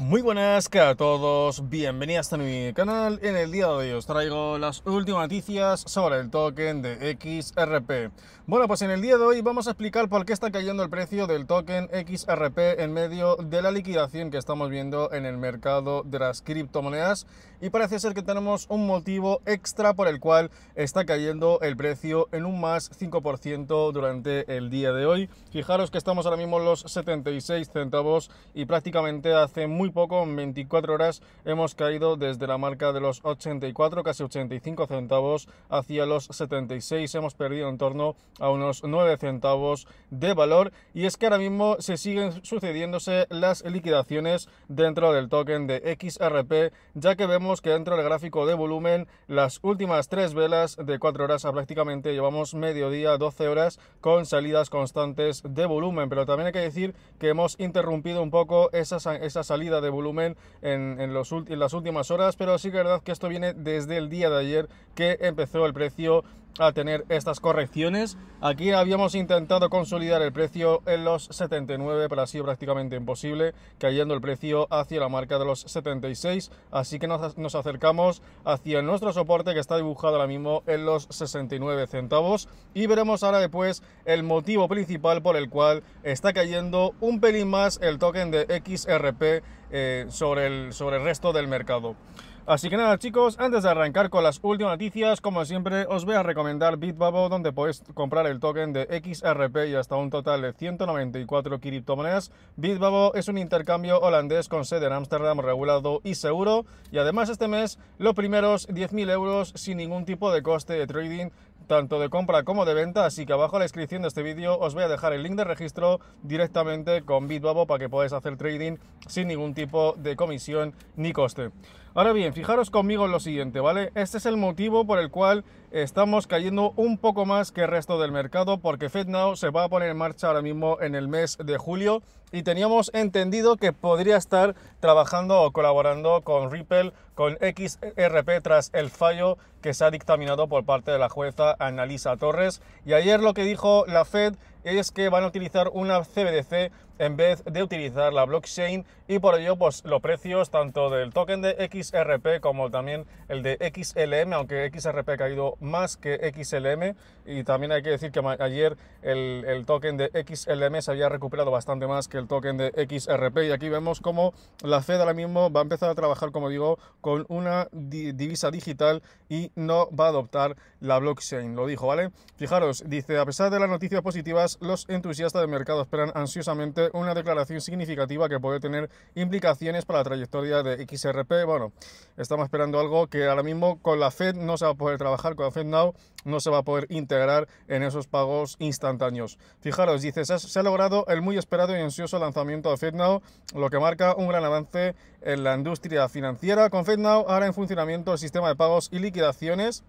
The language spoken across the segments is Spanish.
Muy buenas que a todos, bienvenidos a mi canal. En el día de hoy os traigo las últimas noticias sobre el token de XRP. Bueno, pues en el día de hoy vamos a explicar por qué está cayendo el precio del token XRP en medio de la liquidación que estamos viendo en el mercado de las criptomonedas y parece ser que tenemos un motivo extra por el cual está cayendo el precio en un más 5% durante el día de hoy. Fijaros que estamos ahora mismo en los 76 centavos y prácticamente hace muy poco, en 24 horas hemos caído desde la marca de los 84, casi 85 centavos, hacia los 76. Hemos perdido en torno a unos 9 centavos de valor. Y es que ahora mismo se siguen sucediéndose las liquidaciones dentro del token de XRP, ya que vemos que dentro del gráfico de volumen, las últimas tres velas de 4 horas a ah, prácticamente llevamos mediodía, 12 horas, con salidas constantes de volumen. Pero también hay que decir que hemos interrumpido un poco esas, esas salidas de volumen en, en las últimas horas, pero sí que es verdad que esto viene desde el día de ayer que empezó el precio a tener estas correcciones. Aquí habíamos intentado consolidar el precio en los 79, pero ha sido prácticamente imposible, cayendo el precio hacia la marca de los 76, así que nos, acercamos hacia nuestro soporte que está dibujado ahora mismo en los 69 centavos y veremos ahora después el motivo principal por el cual está cayendo un pelín más el token de XRP eh, sobre, el, sobre el resto del mercado. Así que nada chicos, antes de arrancar con las últimas noticias, como siempre os voy a recomendar Bitbabo donde podéis comprar el token de XRP y hasta un total de 194 criptomonedas. Bitbabo es un intercambio holandés con sede en Ámsterdam regulado y seguro y además este mes los primeros 10.000 euros sin ningún tipo de coste de trading tanto de compra como de venta, así que abajo en la descripción de este vídeo os voy a dejar el link de registro directamente con Bitbabo para que podáis hacer trading sin ningún tipo de comisión ni coste. Ahora bien, fijaros conmigo en lo siguiente, ¿vale? Este es el motivo por el cual estamos cayendo un poco más que el resto del mercado porque FedNow se va a poner en marcha ahora mismo en el mes de julio y teníamos entendido que podría estar trabajando o colaborando con Ripple, con XRP tras el fallo que se ha dictaminado por parte de la jueza Annalisa Torres. Y ayer lo que dijo la Fed es que van a utilizar una CBDC en vez de utilizar la blockchain y por ello pues los precios tanto del token de XRP como también el de XLM, aunque XRP ha caído más que XLM y también hay que decir que ayer el, token de XLM se había recuperado bastante más que el token de XRP y aquí vemos como la Fed ahora mismo va a empezar a trabajar como digo con una divisa digital y no va a adoptar la blockchain, lo dijo, ¿vale? Fijaros, dice, a pesar de las noticias positivas, los entusiastas de mercado esperan ansiosamente una declaración significativa que puede tener implicaciones para la trayectoria de XRP, bueno, estamos esperando algo que ahora mismo con la Fed no se va a poder trabajar, con la Fed Now no se va a poder integrar en esos pagos instantáneos. Fijaros, dice, se ha logrado el muy esperado y ansioso lanzamiento de FedNow, lo que marca un gran avance en la industria financiera. Con FedNow ahora en funcionamiento el sistema de pagos y liquidaciones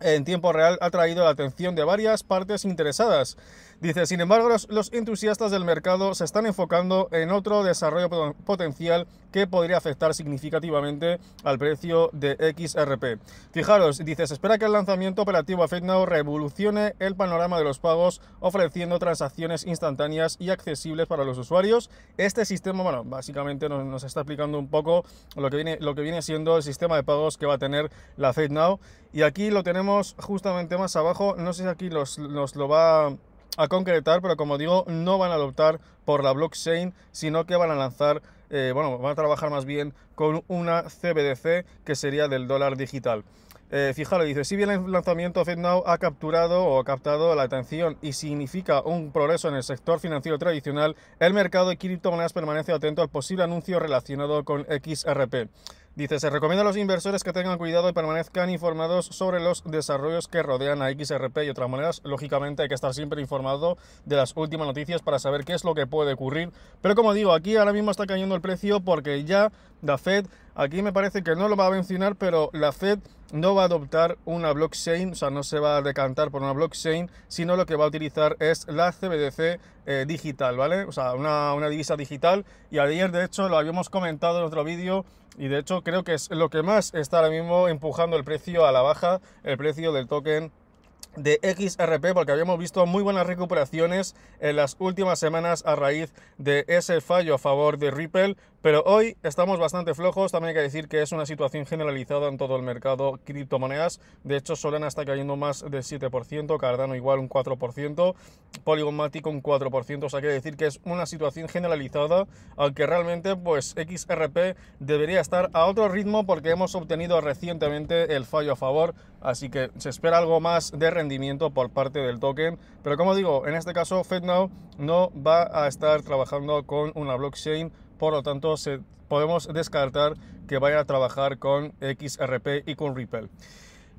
en tiempo real ha traído la atención de varias partes interesadas. Dice, sin embargo, los, entusiastas del mercado se están enfocando en otro desarrollo potencial que podría afectar significativamente al precio de XRP. Fijaros, dice, se espera que el lanzamiento operativo FedNow revolucione el panorama de los pagos ofreciendo transacciones instantáneas y accesibles para los usuarios. Este sistema, bueno, básicamente nos, está explicando un poco lo que, viene, lo que viene siendo el sistema de pagos que va a tener la FedNow. Y aquí lo tenemos tenemos justamente más abajo, no sé si aquí los, lo va a concretar, pero como digo, no van a adoptar por la blockchain, sino que van a lanzar, eh, bueno, van a trabajar más bien con una CBDC que sería del dólar digital. Eh, fijaros, dice, si bien el lanzamiento FedNow ha capturado o ha captado la atención y significa un progreso en el sector financiero tradicional, el mercado de criptomonedas permanece atento al posible anuncio relacionado con XRP. Dice, se recomienda a los inversores que tengan cuidado y permanezcan informados sobre los desarrollos que rodean a XRP y otras monedas. Lógicamente hay que estar siempre informado de las últimas noticias para saber qué es lo que puede ocurrir. Pero como digo, aquí ahora mismo está cayendo el precio porque ya la Fed, aquí me parece que no lo va a mencionar, pero la Fed no va a adoptar una blockchain, o sea, no se va a decantar por una blockchain, sino lo que va a utilizar es la CBDC eh, digital, ¿vale? O sea, una, una, divisa digital. Y ayer, de hecho, lo habíamos comentado en otro vídeo y de hecho creo que es lo que más está ahora mismo empujando el precio a la baja, el precio del token de XRP porque habíamos visto muy buenas recuperaciones en las últimas semanas a raíz de ese fallo a favor de Ripple, pero hoy estamos bastante flojos, también hay que decir que es una situación generalizada en todo el mercado criptomonedas, de hecho Solana está cayendo más del 7%, Cardano igual un 4%, Polygon Matic un 4%, o sea, hay que decir que es una situación generalizada, aunque realmente pues XRP debería estar a otro ritmo porque hemos obtenido recientemente el fallo a favor, así que se espera algo más de rendimiento por parte del token. Pero como digo, en este caso FedNow no va a estar trabajando con una blockchain, por lo tanto se, podemos descartar que vaya a trabajar con XRP y con Ripple.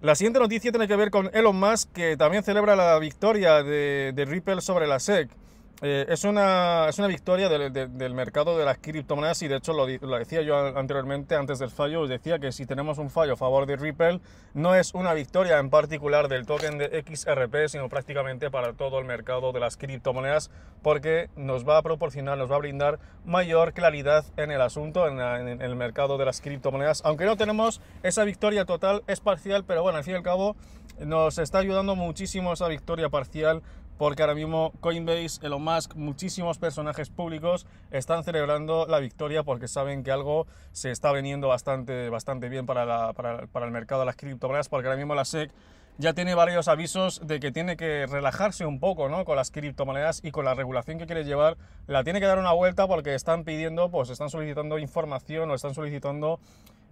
La siguiente noticia tiene que ver con Elon Musk, que también celebra la victoria de Ripple sobre la SEC. Eh, es, una, es una victoria del, mercado de las criptomonedas y de hecho lo, decía yo anteriormente, antes del fallo, os decía que si tenemos un fallo a favor de Ripple, no es una victoria en particular del token de XRP, sino prácticamente para todo el mercado de las criptomonedas, porque nos va a proporcionar, nos va a brindar mayor claridad en el asunto, en, en el mercado de las criptomonedas. Aunque no tenemos esa victoria total, es parcial, pero bueno, al fin y al cabo nos está ayudando muchísimo esa victoria parcial porque ahora mismo Coinbase, Elon Musk, muchísimos personajes públicos están celebrando la victoria porque saben que algo se está veniendo bastante, bastante bien para, para, el mercado de las criptomonedas, porque ahora mismo la SEC ya tiene varios avisos de que tiene que relajarse un poco ¿no? con las criptomonedas y con la regulación que quiere llevar. La tiene que dar una vuelta porque están pidiendo, pues están solicitando información o están solicitando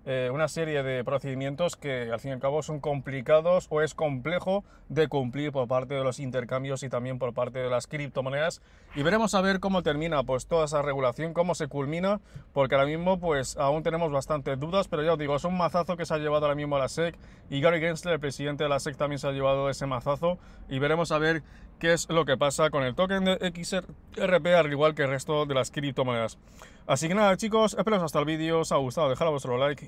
eh, una serie de procedimientos que al fin y al cabo son complicados o es complejo de cumplir por parte de los intercambios y también por parte de las criptomonedas y veremos a ver cómo termina pues toda esa regulación, cómo se culmina, porque ahora mismo pues aún tenemos bastantes dudas, pero ya os digo, es un mazazo que se ha llevado ahora mismo a la SEC y Gary Gensler, el presidente de la SEC, también se ha llevado ese mazazo y veremos a ver qué es lo que pasa con el token de XRP al igual que el resto de las criptomonedas. Así que nada chicos, espero hasta el vídeo os ha gustado, dejad vuestro like